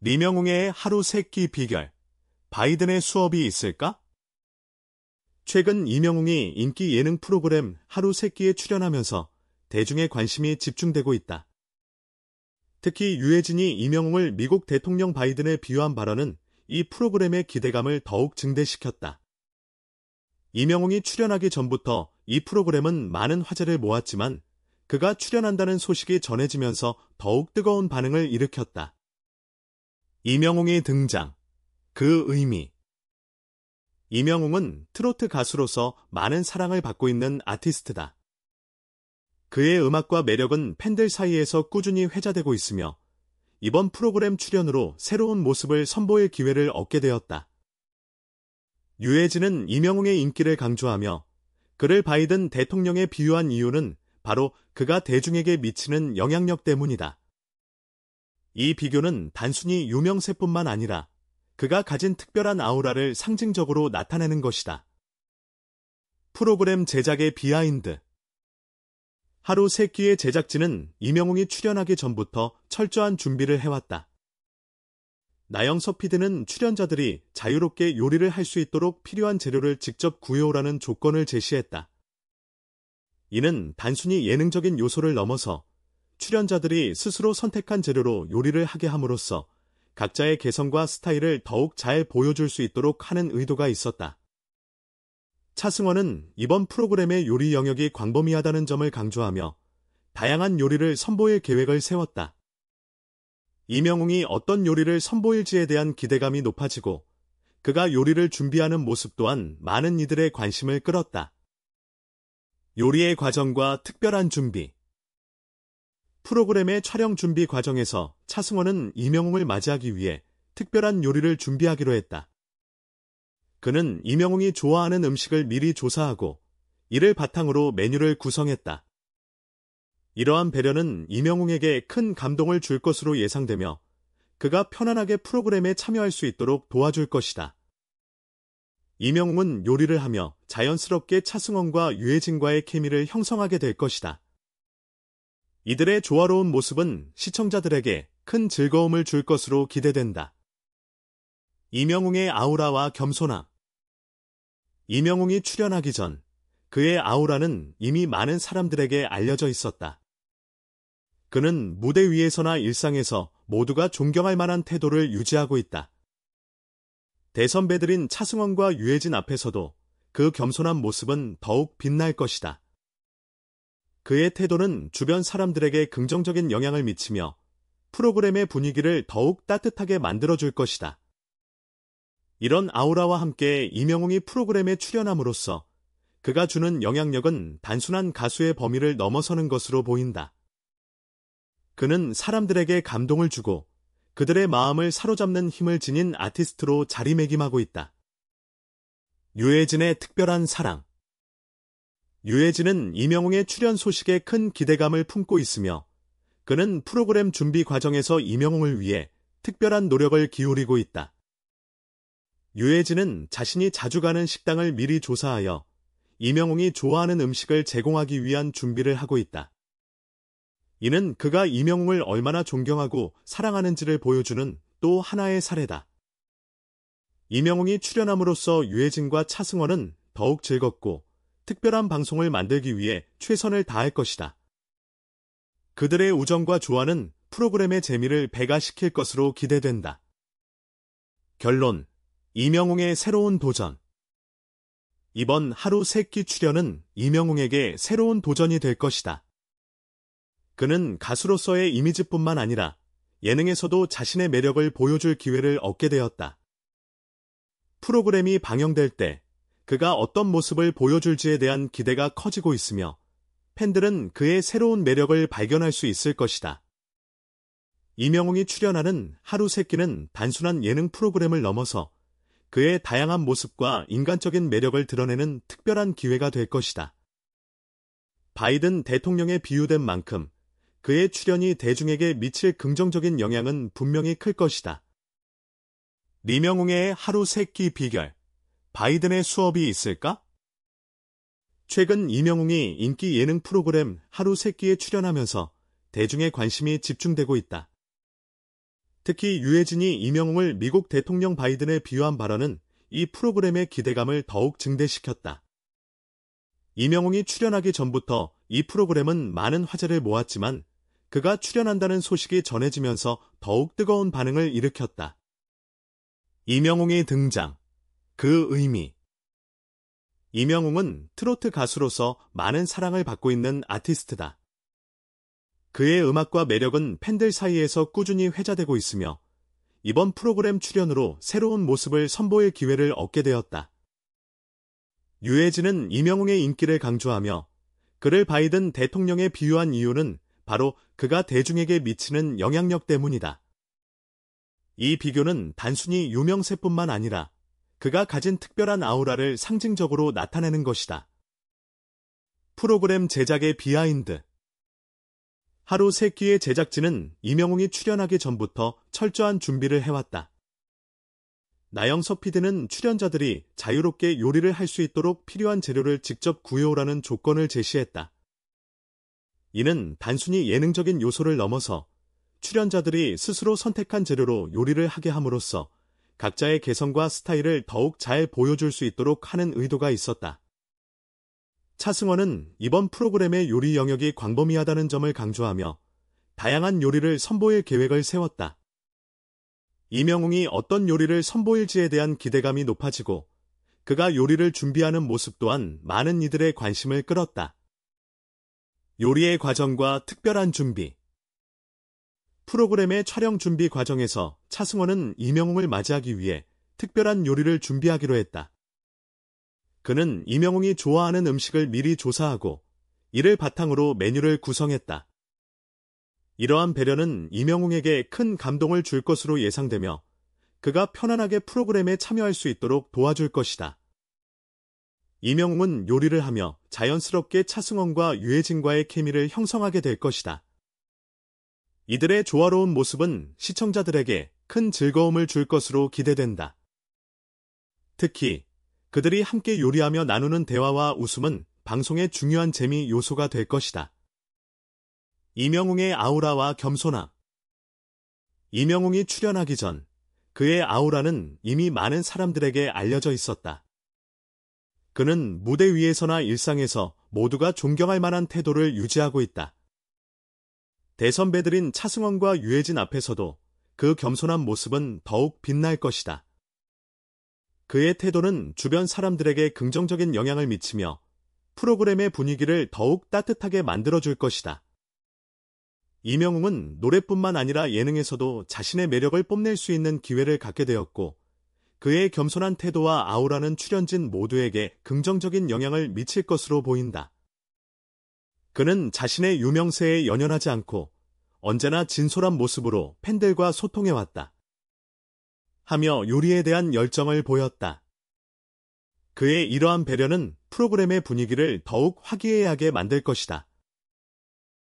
리명웅의 하루 세끼 비결, 바이든의 수업이 있을까? 최근 이명웅이 인기 예능 프로그램 하루 세끼에 출연하면서 대중의 관심이 집중되고 있다. 특히 유해진이 이명웅을 미국 대통령 바이든에 비유한 발언은 이 프로그램의 기대감을 더욱 증대시켰다. 이명웅이 출연하기 전부터 이 프로그램은 많은 화제를 모았지만 그가 출연한다는 소식이 전해지면서 더욱 뜨거운 반응을 일으켰다. 이명웅의 등장, 그 의미 이명웅은 트로트 가수로서 많은 사랑을 받고 있는 아티스트다. 그의 음악과 매력은 팬들 사이에서 꾸준히 회자되고 있으며 이번 프로그램 출연으로 새로운 모습을 선보일 기회를 얻게 되었다. 유해진은 이명웅의 인기를 강조하며 그를 바이든 대통령에 비유한 이유는 바로 그가 대중에게 미치는 영향력 때문이다. 이 비교는 단순히 유명세뿐만 아니라 그가 가진 특별한 아우라를 상징적으로 나타내는 것이다. 프로그램 제작의 비하인드 하루 세끼의 제작진은 이명웅이 출연하기 전부터 철저한 준비를 해왔다. 나영석 피드는 출연자들이 자유롭게 요리를 할 수 있도록 필요한 재료를 직접 구해오라는 조건을 제시했다. 이는 단순히 예능적인 요소를 넘어서 출연자들이 스스로 선택한 재료로 요리를 하게 함으로써 각자의 개성과 스타일을 더욱 잘 보여줄 수 있도록 하는 의도가 있었다. 차승원은 이번 프로그램의 요리 영역이 광범위하다는 점을 강조하며 다양한 요리를 선보일 계획을 세웠다. 이명웅이 어떤 요리를 선보일지에 대한 기대감이 높아지고 그가 요리를 준비하는 모습 또한 많은 이들의 관심을 끌었다. 요리의 과정과 특별한 준비, 프로그램의 촬영 준비 과정에서 차승원은 이명웅을 맞이하기 위해 특별한 요리를 준비하기로 했다. 그는 이명웅이 좋아하는 음식을 미리 조사하고 이를 바탕으로 메뉴를 구성했다. 이러한 배려는 이명웅에게 큰 감동을 줄 것으로 예상되며 그가 편안하게 프로그램에 참여할 수 있도록 도와줄 것이다. 이명웅은 요리를 하며 자연스럽게 차승원과 유해진과의 케미를 형성하게 될 것이다. 이들의 조화로운 모습은 시청자들에게 큰 즐거움을 줄 것으로 기대된다. 이명웅의 아우라와 겸손함 이명웅이 출연하기 전 그의 아우라는 이미 많은 사람들에게 알려져 있었다. 그는 무대 위에서나 일상에서 모두가 존경할 만한 태도를 유지하고 있다. 대선배들인 차승원과 유해진 앞에서도 그 겸손한 모습은 더욱 빛날 것이다. 그의 태도는 주변 사람들에게 긍정적인 영향을 미치며 프로그램의 분위기를 더욱 따뜻하게 만들어줄 것이다. 이런 아우라와 함께 이명웅이 프로그램에 출연함으로써 그가 주는 영향력은 단순한 가수의 범위를 넘어서는 것으로 보인다. 그는 사람들에게 감동을 주고 그들의 마음을 사로잡는 힘을 지닌 아티스트로 자리매김하고 있다. 유해진의 특별한 사랑 유해진은 이명웅의 출연 소식에 큰 기대감을 품고 있으며 그는 프로그램 준비 과정에서 이명웅을 위해 특별한 노력을 기울이고 있다. 유해진은 자신이 자주 가는 식당을 미리 조사하여 이명웅이 좋아하는 음식을 제공하기 위한 준비를 하고 있다. 이는 그가 이명웅을 얼마나 존경하고 사랑하는지를 보여주는 또 하나의 사례다. 이명웅이 출연함으로써 유해진과 차승원은 더욱 즐겁고 특별한 방송을 만들기 위해 최선을 다할 것이다. 그들의 우정과 조화는 프로그램의 재미를 배가시킬 것으로 기대된다. 결론 이명웅의 새로운 도전 이번 하루 세끼 출연은 이명웅에게 새로운 도전이 될 것이다. 그는 가수로서의 이미지뿐만 아니라 예능에서도 자신의 매력을 보여줄 기회를 얻게 되었다. 프로그램이 방영될 때 그가 어떤 모습을 보여줄지에 대한 기대가 커지고 있으며 팬들은 그의 새로운 매력을 발견할 수 있을 것이다. 이명웅이 출연하는 하루 세끼는 단순한 예능 프로그램을 넘어서 그의 다양한 모습과 인간적인 매력을 드러내는 특별한 기회가 될 것이다. 바이든 대통령에 비유된 만큼 그의 출연이 대중에게 미칠 긍정적인 영향은 분명히 클 것이다. 리명웅의 하루 세끼 비결 바이든의 수업이 있을까? 최근 이명웅이 인기 예능 프로그램 하루 세끼에 출연하면서 대중의 관심이 집중되고 있다. 특히 유해진이 이명웅을 미국 대통령 바이든에 비유한 발언은 이 프로그램의 기대감을 더욱 증대시켰다. 이명웅이 출연하기 전부터 이 프로그램은 많은 화제를 모았지만 그가 출연한다는 소식이 전해지면서 더욱 뜨거운 반응을 일으켰다. 이명웅의 등장 그 의미. 이명웅은 트로트 가수로서 많은 사랑을 받고 있는 아티스트다. 그의 음악과 매력은 팬들 사이에서 꾸준히 회자되고 있으며 이번 프로그램 출연으로 새로운 모습을 선보일 기회를 얻게 되었다. 유해진은 이명웅의 인기를 강조하며 그를 바이든 대통령에 비유한 이유는 바로 그가 대중에게 미치는 영향력 때문이다. 이 비교는 단순히 유명세뿐만 아니라 그가 가진 특별한 아우라를 상징적으로 나타내는 것이다. 프로그램 제작의 비하인드 하루 세끼의 제작진은 이명웅이 출연하기 전부터 철저한 준비를 해왔다. 나영석 피드는 출연자들이 자유롭게 요리를 할 수 있도록 필요한 재료를 직접 구해오라는 조건을 제시했다. 이는 단순히 예능적인 요소를 넘어서 출연자들이 스스로 선택한 재료로 요리를 하게 함으로써 각자의 개성과 스타일을 더욱 잘 보여줄 수 있도록 하는 의도가 있었다. 차승원은 이번 프로그램의 요리 영역이 광범위하다는 점을 강조하며 다양한 요리를 선보일 계획을 세웠다. 이명웅이 어떤 요리를 선보일지에 대한 기대감이 높아지고 그가 요리를 준비하는 모습 또한 많은 이들의 관심을 끌었다. 요리의 과정과 특별한 준비, 프로그램의 촬영 준비 과정에서 차승원은 이명웅을 맞이하기 위해 특별한 요리를 준비하기로 했다. 그는 이명웅이 좋아하는 음식을 미리 조사하고 이를 바탕으로 메뉴를 구성했다. 이러한 배려는 이명웅에게 큰 감동을 줄 것으로 예상되며 그가 편안하게 프로그램에 참여할 수 있도록 도와줄 것이다. 이명웅은 요리를 하며 자연스럽게 차승원과 유해진과의 케미를 형성하게 될 것이다. 이들의 조화로운 모습은 시청자들에게 큰 즐거움을 줄 것으로 기대된다. 특히 그들이 함께 요리하며 나누는 대화와 웃음은 방송의 중요한 재미 요소가 될 것이다. 이명웅의 아우라와 겸손함 이명웅이 출연하기 전 그의 아우라는 이미 많은 사람들에게 알려져 있었다. 그는 무대 위에서나 일상에서 모두가 존경할 만한 태도를 유지하고 있다. 대선배들인 차승원과 유해진 앞에서도 그 겸손한 모습은 더욱 빛날 것이다. 그의 태도는 주변 사람들에게 긍정적인 영향을 미치며 프로그램의 분위기를 더욱 따뜻하게 만들어줄 것이다. 이명웅은 노래뿐만 아니라 예능에서도 자신의 매력을 뽐낼 수 있는 기회를 갖게 되었고 그의 겸손한 태도와 아우라는 출연진 모두에게 긍정적인 영향을 미칠 것으로 보인다. 그는 자신의 유명세에 연연하지 않고 언제나 진솔한 모습으로 팬들과 소통해왔다. 하며 요리에 대한 열정을 보였다. 그의 이러한 배려는 프로그램의 분위기를 더욱 화기애애하게 만들 것이다.